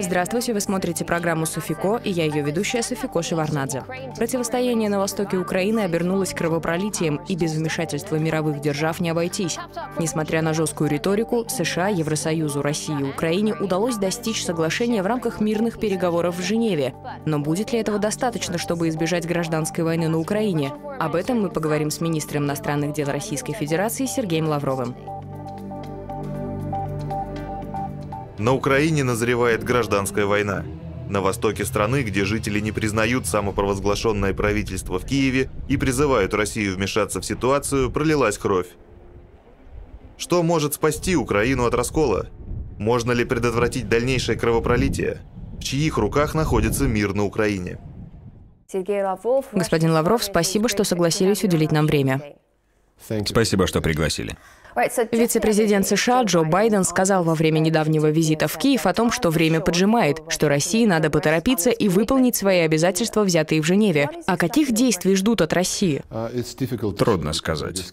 Здравствуйте, вы смотрите программу «Суфико» и я ее ведущая Суфико Шеварнадзе. Противостояние на востоке Украины обернулось кровопролитием, и без вмешательства мировых держав не обойтись. Несмотря на жесткую риторику, США, Евросоюзу, России и Украине удалось достичь соглашения в рамках мирных переговоров в Женеве. Но будет ли этого достаточно, чтобы избежать гражданской войны на Украине? Об этом мы поговорим с министром иностранных дел Российской Федерации Сергеем Лавровым. На Украине назревает гражданская война. На востоке страны, где жители не признают самопровозглашенное правительство в Киеве и призывают Россию вмешаться в ситуацию, пролилась кровь. Что может спасти Украину от раскола? Можно ли предотвратить дальнейшее кровопролитие? В чьих руках находится мир на Украине? Господин Лавров, спасибо, что согласились уделить нам время. Спасибо, что пригласили. Вице-президент США Джо Байден сказал во время недавнего визита в Киев о том, что время поджимает, что России надо поторопиться и выполнить свои обязательства, взятые в Женеве. А каких действий ждут от России? Uh, Трудно сказать.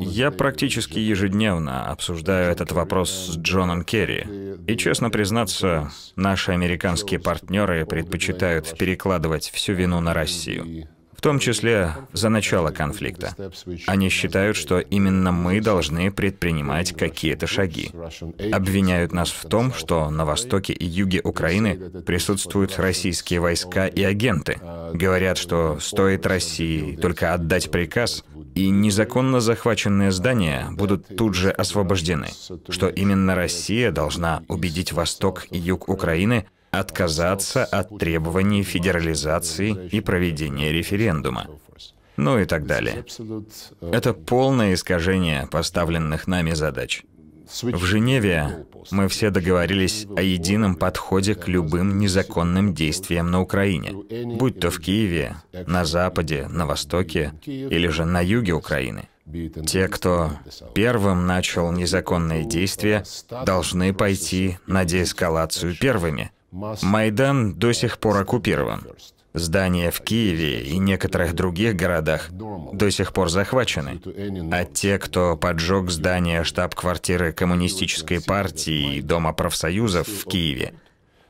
Я практически ежедневно обсуждаю этот вопрос с Джоном Керри. И, честно признаться, наши американские партнеры предпочитают перекладывать всю вину на Россию в том числе за начало конфликта. Они считают, что именно мы должны предпринимать какие-то шаги. Обвиняют нас в том, что на востоке и юге Украины присутствуют российские войска и агенты. Говорят, что стоит России только отдать приказ, и незаконно захваченные здания будут тут же освобождены, что именно Россия должна убедить Восток и Юг Украины отказаться от требований федерализации и проведения референдума, ну и так далее. Это полное искажение поставленных нами задач. В Женеве мы все договорились о едином подходе к любым незаконным действиям на Украине, будь то в Киеве, на Западе, на Востоке или же на юге Украины. Те, кто первым начал незаконные действия, должны пойти на деэскалацию первыми, Майдан до сих пор оккупирован. Здания в Киеве и некоторых других городах до сих пор захвачены. А те, кто поджег здание штаб-квартиры Коммунистической партии и Дома профсоюзов в Киеве,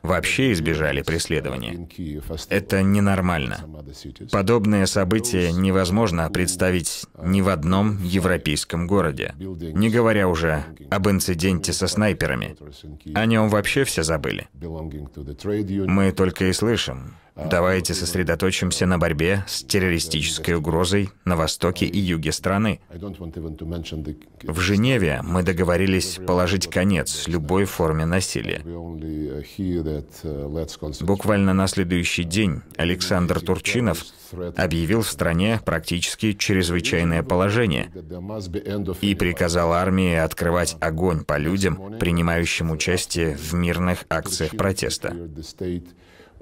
вообще избежали преследования. Это ненормально. Подобное событие невозможно представить ни в одном европейском городе, не говоря уже об инциденте со снайперами. О нем вообще все забыли. Мы только и слышим Давайте сосредоточимся на борьбе с террористической угрозой на востоке и юге страны. В Женеве мы договорились положить конец любой форме насилия. Буквально на следующий день Александр Турчинов объявил в стране практически чрезвычайное положение и приказал армии открывать огонь по людям, принимающим участие в мирных акциях протеста.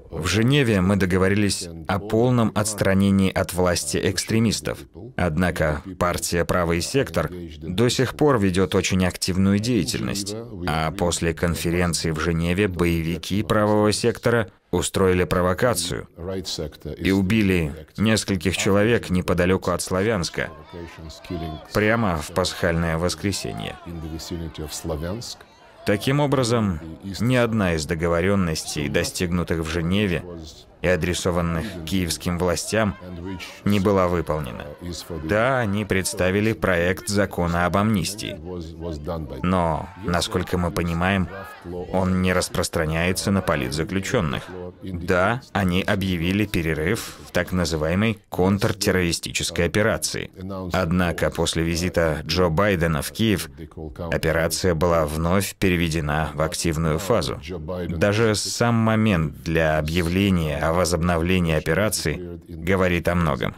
В Женеве мы договорились о полном отстранении от власти экстремистов. Однако партия «Правый сектор» до сих пор ведет очень активную деятельность. А после конференции в Женеве боевики правого сектора устроили провокацию и убили нескольких человек неподалеку от Славянска, прямо в пасхальное воскресенье. Таким образом, ни одна из договоренностей, достигнутых в Женеве, и адресованных киевским властям, не была выполнена. Да, они представили проект закона об амнистии, но, насколько мы понимаем, он не распространяется на политзаключенных. Да, они объявили перерыв в так называемой контртеррористической операции. Однако после визита Джо Байдена в Киев операция была вновь переведена в активную фазу. Даже сам момент для объявления о возобновлении операции говорит о многом.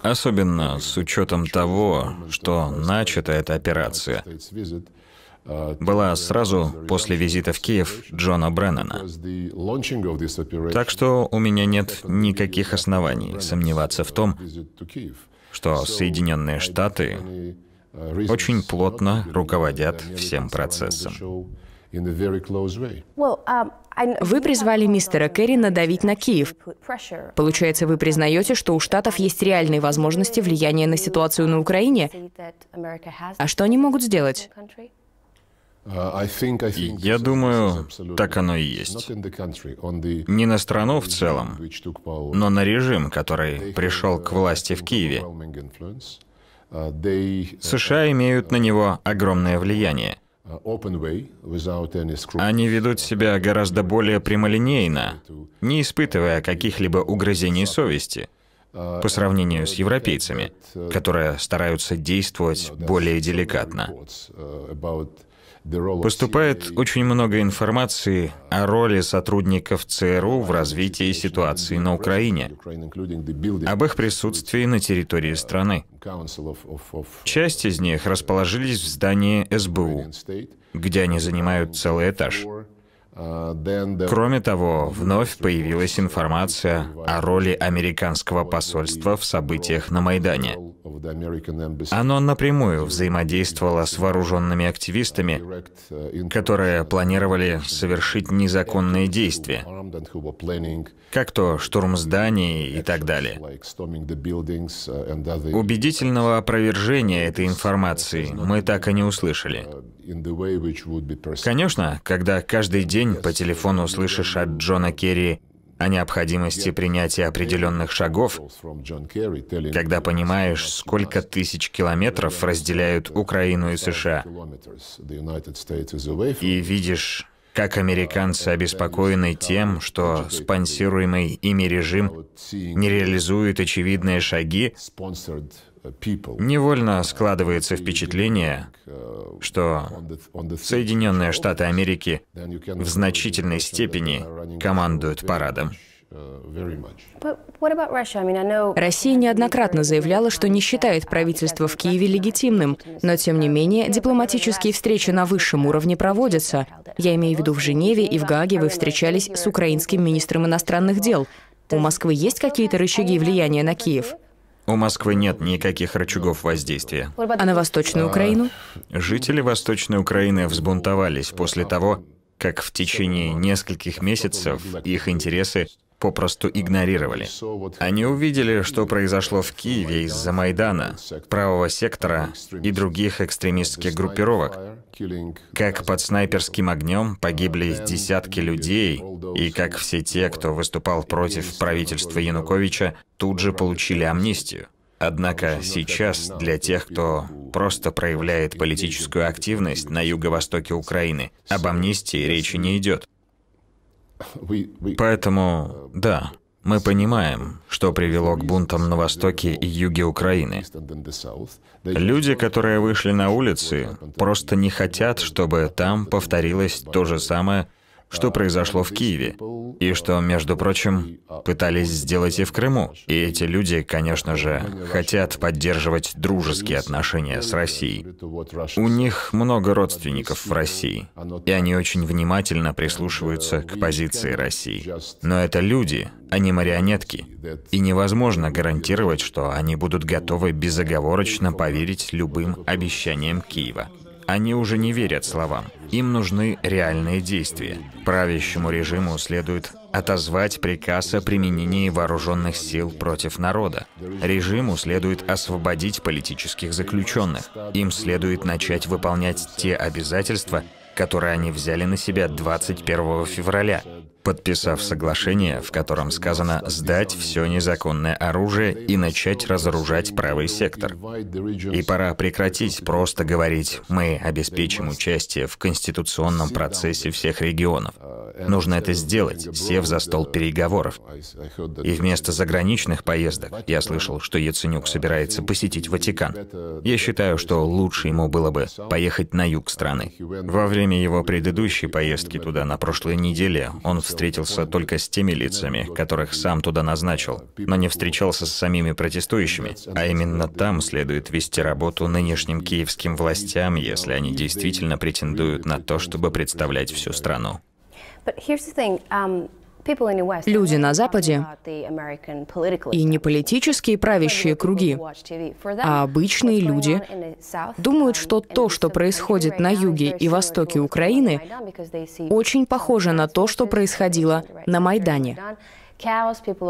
Особенно с учетом того, что начата эта операция была сразу после визита в Киев Джона Бреннана. Так что у меня нет никаких оснований сомневаться в том, что Соединенные Штаты очень плотно руководят всем процессом. Um, вы призвали мистера Керри надавить на Киев. Получается, вы признаете, что у Штатов есть реальные возможности влияния на ситуацию на Украине? А что они могут сделать? Uh, Я думаю, так оно и есть. Не на страну в целом, но на режим, который пришел uh, к власти в Киеве. Uh, США имеют на него огромное влияние. Э, Они ведут себя гораздо более прямолинейно, не испытывая каких-либо угрызений совести э, э, по сравнению с европейцами, которые стараются действовать более деликатно. Поступает очень много информации о роли сотрудников ЦРУ в развитии ситуации на Украине, об их присутствии на территории страны. Часть из них расположились в здании СБУ, где они занимают целый этаж. Кроме того, вновь появилась информация о роли американского посольства в событиях на Майдане. Оно напрямую взаимодействовало с вооруженными активистами, которые планировали совершить незаконные действия, как то штурм зданий и так далее. Убедительного опровержения этой информации мы так и не услышали. Конечно, когда каждый день день по телефону слышишь от Джона Керри о необходимости принятия определенных шагов, когда понимаешь, сколько тысяч километров разделяют Украину и США, и видишь, как американцы обеспокоены тем, что спонсируемый ими режим не реализует очевидные шаги, Невольно складывается впечатление, что Соединенные Штаты Америки в значительной степени командуют парадом. Россия неоднократно заявляла, что не считает правительство в Киеве легитимным, но тем не менее дипломатические встречи на высшем уровне проводятся. Я имею в виду в Женеве и в Гааге вы встречались с украинским министром иностранных дел. У Москвы есть какие-то рычаги влияния на Киев? У Москвы нет никаких рычагов воздействия. А на Восточную а, Украину? Жители Восточной Украины взбунтовались после того, как в течение нескольких месяцев их интересы попросту игнорировали. Они увидели, что произошло в Киеве из-за Майдана, правого сектора и других экстремистских группировок, как под снайперским огнем погибли десятки людей, и как все те, кто выступал против правительства Януковича, тут же получили амнистию. Однако сейчас для тех, кто просто проявляет политическую активность на юго-востоке Украины, об амнистии речи не идет. Поэтому, да, мы понимаем, что привело к бунтам на востоке и юге Украины. Люди, которые вышли на улицы, просто не хотят, чтобы там повторилось то же самое, что произошло в Киеве, и что, между прочим, пытались сделать и в Крыму. И эти люди, конечно же, хотят поддерживать дружеские отношения с Россией. У них много родственников в России, и они очень внимательно прислушиваются к позиции России. Но это люди, а не марионетки, и невозможно гарантировать, что они будут готовы безоговорочно поверить любым обещаниям Киева. Они уже не верят словам. Им нужны реальные действия. Правящему режиму следует отозвать приказ о применении вооруженных сил против народа. Режиму следует освободить политических заключенных. Им следует начать выполнять те обязательства, которые они взяли на себя 21 февраля подписав соглашение, в котором сказано сдать все незаконное оружие и начать разоружать правый сектор. И пора прекратить просто говорить «мы обеспечим участие в конституционном процессе всех регионов». Нужно это сделать, сев за стол переговоров. И вместо заграничных поездок я слышал, что Яценюк собирается посетить Ватикан. Я считаю, что лучше ему было бы поехать на юг страны. Во время его предыдущей поездки туда на прошлой неделе он встретил встретился только с теми лицами, которых сам туда назначил, но не встречался с самими протестующими. А именно там следует вести работу нынешним киевским властям, если они действительно претендуют на то, чтобы представлять всю страну. But here's the thing. Um, Люди на Западе и не политические правящие круги, а обычные люди думают, что то, что происходит на юге и востоке Украины, очень похоже на то, что происходило на Майдане.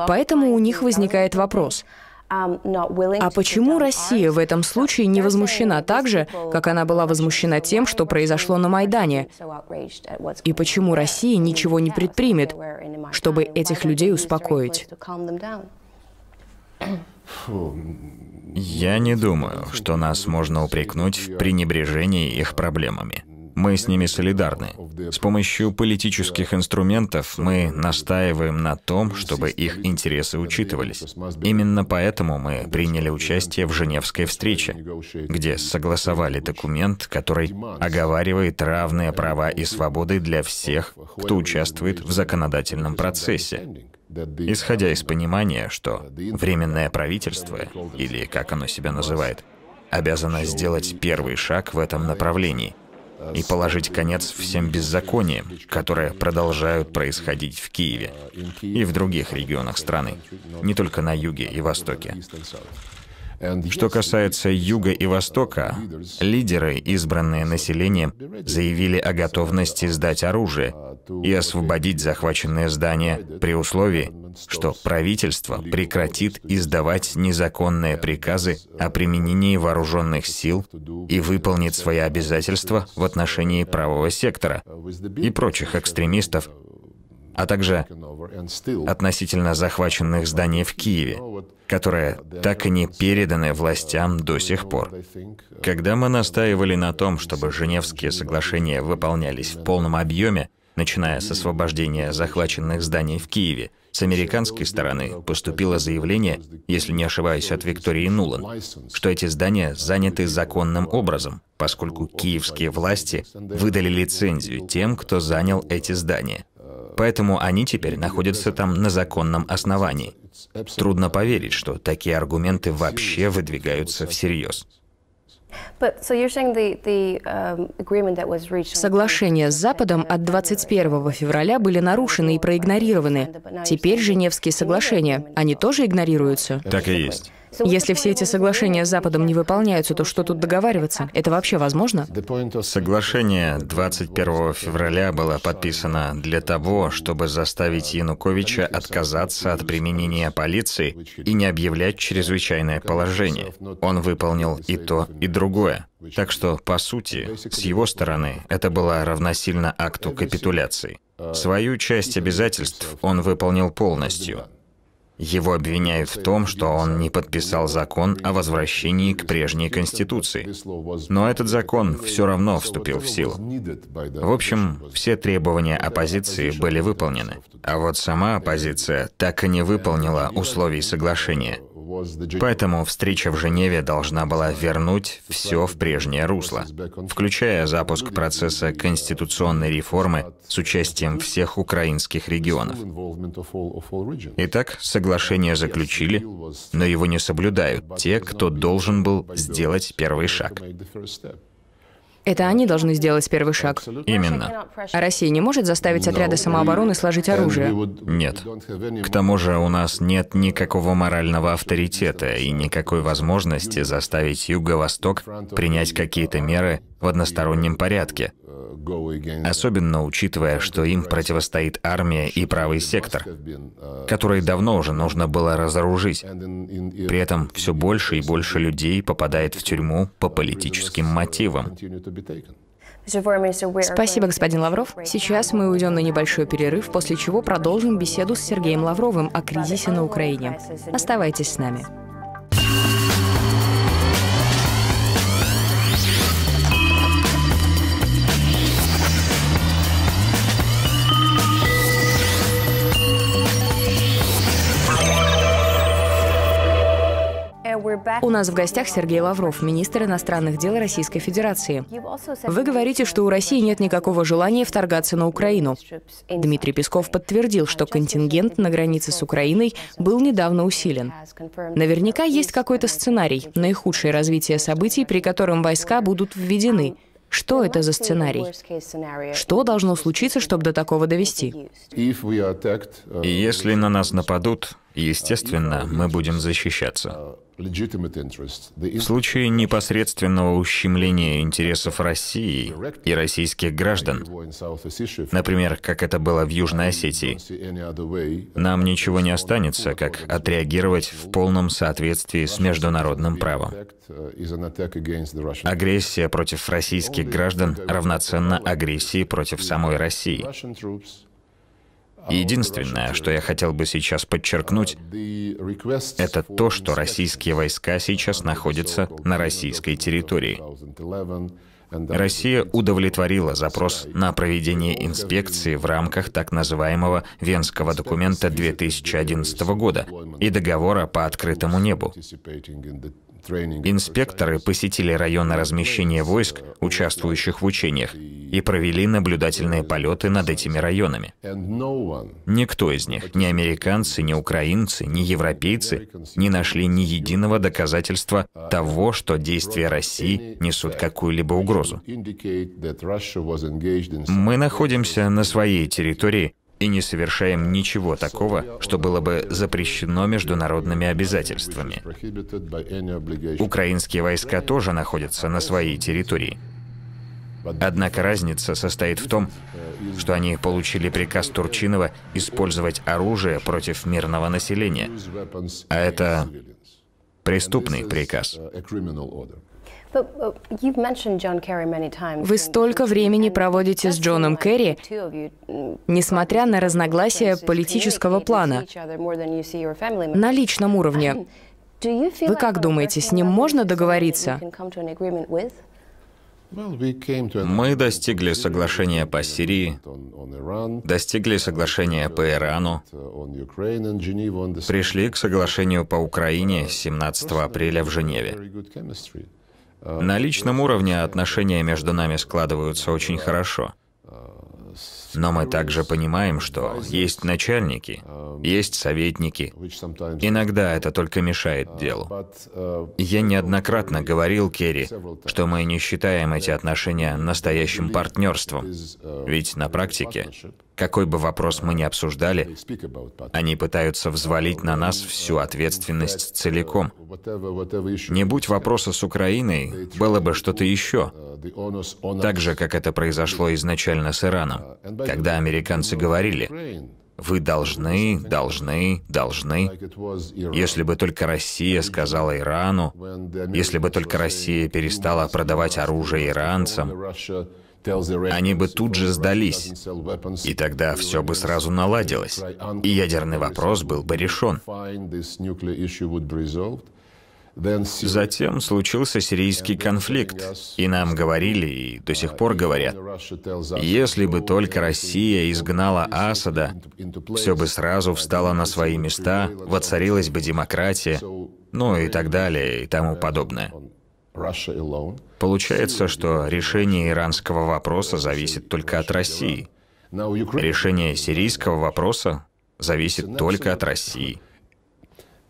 Поэтому у них возникает вопрос – а почему Россия в этом случае не возмущена так же, как она была возмущена тем, что произошло на Майдане? И почему Россия ничего не предпримет, чтобы этих людей успокоить? Я не думаю, что нас можно упрекнуть в пренебрежении их проблемами. Мы с ними солидарны. С помощью политических инструментов мы настаиваем на том, чтобы их интересы учитывались. Именно поэтому мы приняли участие в Женевской встрече, где согласовали документ, который оговаривает равные права и свободы для всех, кто участвует в законодательном процессе. Исходя из понимания, что временное правительство, или как оно себя называет, обязано сделать первый шаг в этом направлении – и положить конец всем беззакониям, которые продолжают происходить в Киеве и в других регионах страны, не только на юге и востоке. Что касается юга и востока, лидеры, избранные населением, заявили о готовности сдать оружие и освободить захваченное здание при условии, что правительство прекратит издавать незаконные приказы о применении вооруженных сил и выполнит свои обязательства в отношении правого сектора и прочих экстремистов, а также относительно захваченных зданий в Киеве, которые так и не переданы властям до сих пор. Когда мы настаивали на том, чтобы Женевские соглашения выполнялись в полном объеме, Начиная с освобождения захваченных зданий в Киеве, с американской стороны поступило заявление, если не ошибаюсь, от Виктории Нулан, что эти здания заняты законным образом, поскольку киевские власти выдали лицензию тем, кто занял эти здания. Поэтому они теперь находятся там на законном основании. Трудно поверить, что такие аргументы вообще выдвигаются всерьез. Соглашения с Западом от 21 февраля были нарушены и проигнорированы. Теперь Женевские соглашения, они тоже игнорируются? Так и есть. Если все эти соглашения с Западом не выполняются, то что тут договариваться? Это вообще возможно? Соглашение 21 февраля было подписано для того, чтобы заставить Януковича отказаться от применения полиции и не объявлять чрезвычайное положение. Он выполнил и то, и другое. Так что, по сути, с его стороны это было равносильно акту капитуляции. Свою часть обязательств он выполнил полностью. Его обвиняют в том, что он не подписал закон о возвращении к прежней конституции. Но этот закон все равно вступил в силу. В общем, все требования оппозиции были выполнены. А вот сама оппозиция так и не выполнила условий соглашения. Поэтому встреча в Женеве должна была вернуть все в прежнее русло, включая запуск процесса конституционной реформы с участием всех украинских регионов. Итак, соглашение заключили, но его не соблюдают те, кто должен был сделать первый шаг. Это они должны сделать первый шаг. Именно. А Россия не может заставить отряды самообороны сложить оружие? Нет. К тому же у нас нет никакого морального авторитета и никакой возможности заставить Юго-Восток принять какие-то меры в одностороннем порядке. Особенно учитывая, что им противостоит армия и правый сектор, э, который давно уже нужно было разоружить. При этом все больше и больше людей попадает в тюрьму по политическим мотивам. Спасибо, господин Лавров. Сейчас мы уйдем на небольшой перерыв, после чего продолжим беседу с Сергеем Лавровым о кризисе на Украине. Оставайтесь с нами. У нас в гостях Сергей Лавров, министр иностранных дел Российской Федерации. Вы говорите, что у России нет никакого желания вторгаться на Украину. Дмитрий Песков подтвердил, что контингент на границе с Украиной был недавно усилен. Наверняка есть какой-то сценарий, наихудшее развитие событий, при котором войска будут введены, что это за сценарий? Что должно случиться, чтобы до такого довести? Uh, И если на нас нападут, Естественно, мы будем защищаться. В случае непосредственного ущемления интересов России и российских граждан, например, как это было в Южной Осетии, нам ничего не останется, как отреагировать в полном соответствии с международным правом. Агрессия против российских граждан равноценна агрессии против самой России. Единственное, что я хотел бы сейчас подчеркнуть, это то, что российские войска сейчас находятся на российской территории. Россия удовлетворила запрос на проведение инспекции в рамках так называемого Венского документа 2011 года и договора по открытому небу. Инспекторы посетили районы размещения войск, участвующих в учениях, и провели наблюдательные полеты над этими районами. Никто из них, ни американцы, ни украинцы, ни европейцы, не нашли ни единого доказательства того, что действия России несут какую-либо угрозу. Мы находимся на своей территории и не совершаем ничего такого, что было бы запрещено международными обязательствами. Украинские войска тоже находятся на своей территории. Однако разница состоит в том, что они получили приказ Турчинова использовать оружие против мирного населения. А это преступный приказ. Uh, Вы столько времени проводите с Джоном Керри, несмотря на разногласия политического плана, на личном уровне. Вы как думаете, с ним можно договориться? Мы достигли соглашения по Сирии, достигли соглашения по Ирану, пришли к соглашению по Украине 17 апреля в Женеве. На личном уровне отношения между нами складываются очень хорошо. Но мы также понимаем, что есть начальники, есть советники. Иногда это только мешает делу. Я неоднократно говорил Керри, что мы не считаем эти отношения настоящим партнерством, ведь на практике какой бы вопрос мы ни обсуждали, они пытаются взвалить на нас всю ответственность целиком. Не будь вопроса с Украиной, было бы что-то еще. Так же, как это произошло изначально с Ираном, когда американцы говорили, вы должны, должны, должны. Если бы только Россия сказала Ирану, если бы только Россия перестала продавать оружие иранцам, они бы тут же сдались, и тогда все бы сразу наладилось, и ядерный вопрос был бы решен. Затем случился сирийский конфликт, и нам говорили, и до сих пор говорят, если бы только Россия изгнала Асада, все бы сразу встало на свои места, воцарилась бы демократия, ну и так далее, и тому подобное. Получается, что решение иранского вопроса зависит только от России. Решение сирийского вопроса зависит только от России.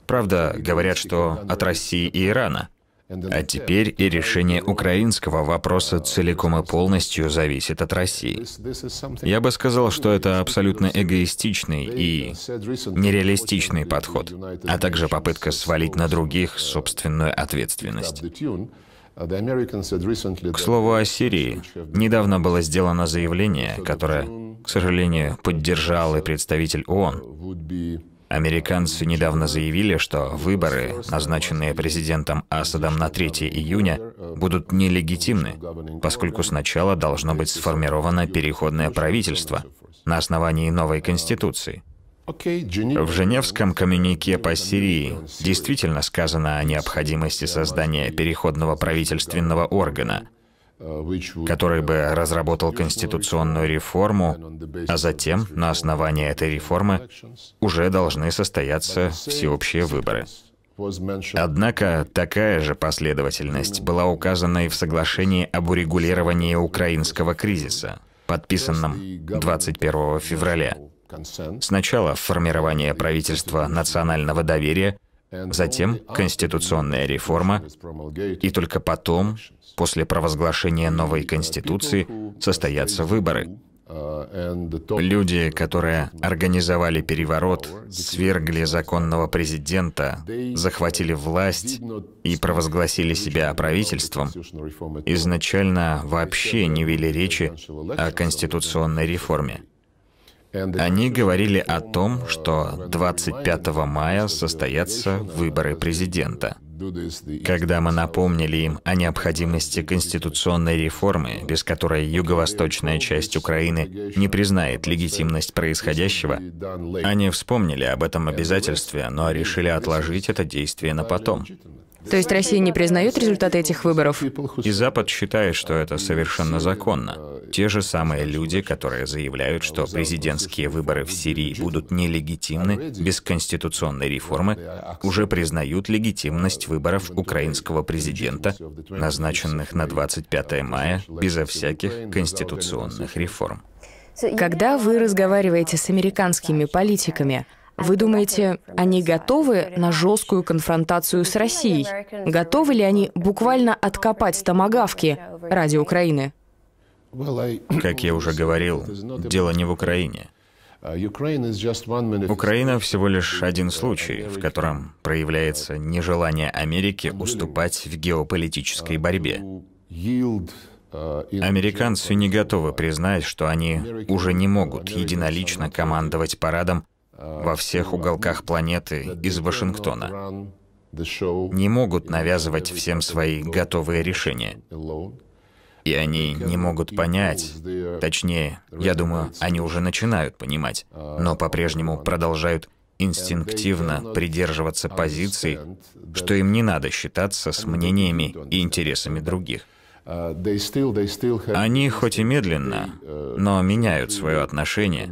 Правда, говорят, что от России и Ирана. А теперь и решение украинского вопроса целиком и полностью зависит от России. Я бы сказал, что это абсолютно эгоистичный и uh, нереалистичный подход, а также попытка свалить на других собственную ответственность. Uh, к слову о Сирии. Недавно было сделано заявление, которое, uh, к сожалению, поддержал и представитель ООН Американцы недавно заявили, что выборы, назначенные президентом Асадом на 3 июня, будут нелегитимны, поскольку сначала должно быть сформировано переходное правительство на основании новой конституции. В Женевском коммюнике по Сирии действительно сказано о необходимости создания переходного правительственного органа, который бы э, разработал конституционную реформу, а затем на основании этой реформы уже должны состояться всеобщие выборы. Однако такая же последовательность была указана и в соглашении об урегулировании украинского кризиса, подписанном 21 февраля. Сначала формирование правительства национального доверия, затем конституционная реформа и только потом после провозглашения новой конституции состоятся выборы. Люди, которые организовали переворот, свергли законного президента, захватили власть и провозгласили себя правительством, изначально вообще не вели речи о конституционной реформе. Они говорили о том, что 25 мая состоятся выборы президента – когда мы напомнили им о необходимости конституционной реформы, без которой юго-восточная часть Украины не признает легитимность происходящего, они вспомнили об этом обязательстве, но решили отложить это действие на потом. То есть Россия не признает результаты этих выборов? И Запад считает, что это совершенно законно. Те же самые люди, которые заявляют, что президентские выборы в Сирии будут нелегитимны без конституционной реформы, уже признают легитимность выборов украинского президента, назначенных на 25 мая, безо всяких конституционных реформ. Когда вы разговариваете с американскими политиками, вы думаете, они готовы на жесткую конфронтацию с Россией? Готовы ли они буквально откопать томагавки ради Украины? Как я уже говорил, дело не в Украине. Украина всего лишь один случай, в котором проявляется нежелание Америки уступать в геополитической борьбе. Американцы не готовы признать, что они уже не могут единолично командовать парадом во всех уголках планеты из Вашингтона не могут навязывать всем свои готовые решения. И они не могут понять, точнее, я думаю, они уже начинают понимать, но по-прежнему продолжают инстинктивно придерживаться позиций, что им не надо считаться с мнениями и интересами других. Они хоть и медленно, uh, но меняют свое отношение,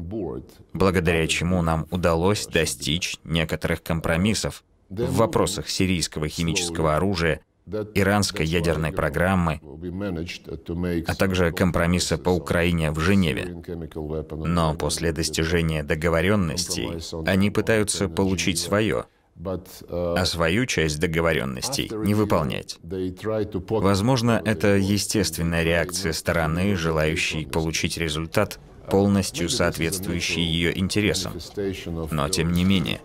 благодаря чему нам удалось достичь некоторых компромиссов в вопросах сирийского химического оружия, иранской ядерной программы, а также компромисса по Украине в Женеве. Но после достижения договоренностей они пытаются получить свое — а uh, свою часть договоренностей не выполнять. Возможно, это естественная реакция стороны, желающей получить результат, uh, полностью соответствующий ее интересам. Но тем не менее,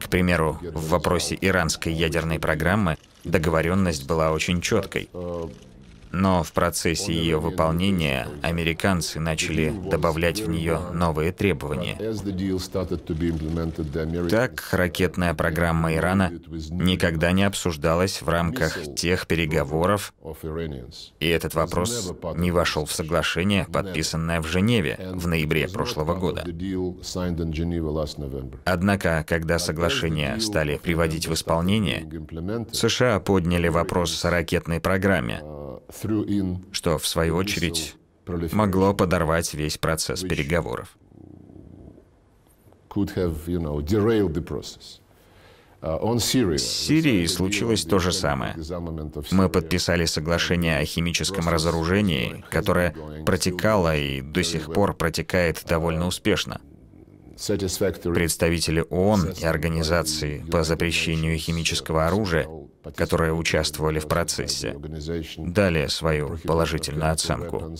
к примеру, в вопросе иранской ядерной программы договоренность была очень четкой. Uh, но в процессе ее выполнения американцы начали добавлять в нее новые требования. Так, ракетная программа Ирана никогда не обсуждалась в рамках тех переговоров, и этот вопрос не вошел в соглашение, подписанное в Женеве в ноябре прошлого года. Однако, когда соглашение стали приводить в исполнение, США подняли вопрос о ракетной программе, uh, что в свою очередь могло подорвать весь процесс переговоров. С uh, Сирией случилось то же самое. Мы подписали соглашение о химическом разоружении, которое протекало и до сих пор протекает довольно успешно. Представители ООН и организации по запрещению химического uh, оружия, которые участвовали в процессе, дали свою положительную оценку.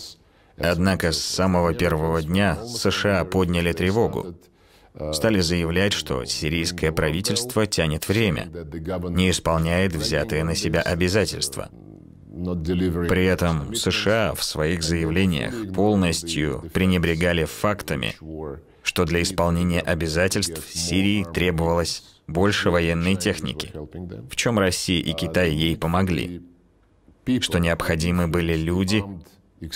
Однако с самого первого дня США подняли тревогу, стали uh, заявлять, что сирийское правительство тянет время, не исполняет взятые на себя uh, обязательства. При этом США в своих заявлениях полностью пренебрегали фактами что для исполнения обязательств Сирии требовалось больше военной техники, в чем Россия и Китай ей помогли, что необходимы были люди,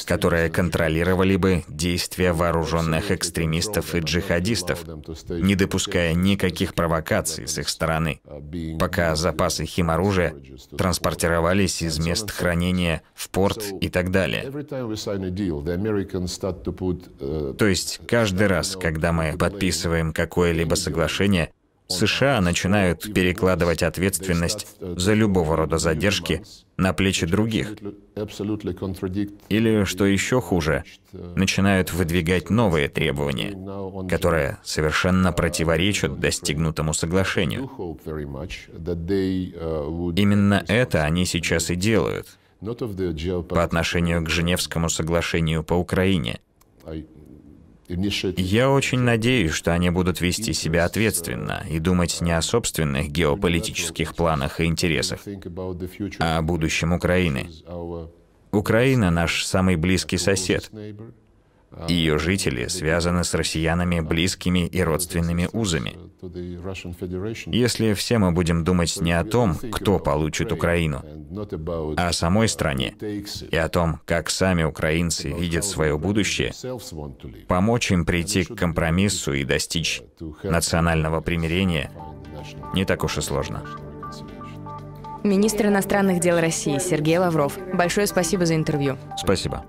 которые контролировали бы действия вооруженных экстремистов и джихадистов, не допуская никаких провокаций с их стороны, пока запасы химоружия транспортировались из мест хранения в порт и так далее. То есть каждый раз, когда мы подписываем какое-либо соглашение, США начинают перекладывать ответственность за любого рода задержки на плечи других. Или, что еще хуже, начинают выдвигать новые требования, которые совершенно противоречат достигнутому соглашению. Именно это они сейчас и делают по отношению к Женевскому соглашению по Украине – я очень надеюсь, что они будут вести себя ответственно и думать не о собственных геополитических планах и интересах, а о будущем Украины. Украина — наш самый близкий сосед, ее жители связаны с россиянами близкими и родственными узами. Если все мы будем думать не о том, кто получит Украину, а о самой стране, и о том, как сами украинцы видят свое будущее, помочь им прийти к компромиссу и достичь национального примирения не так уж и сложно. Министр иностранных дел России Сергей Лавров, большое спасибо за интервью. Спасибо.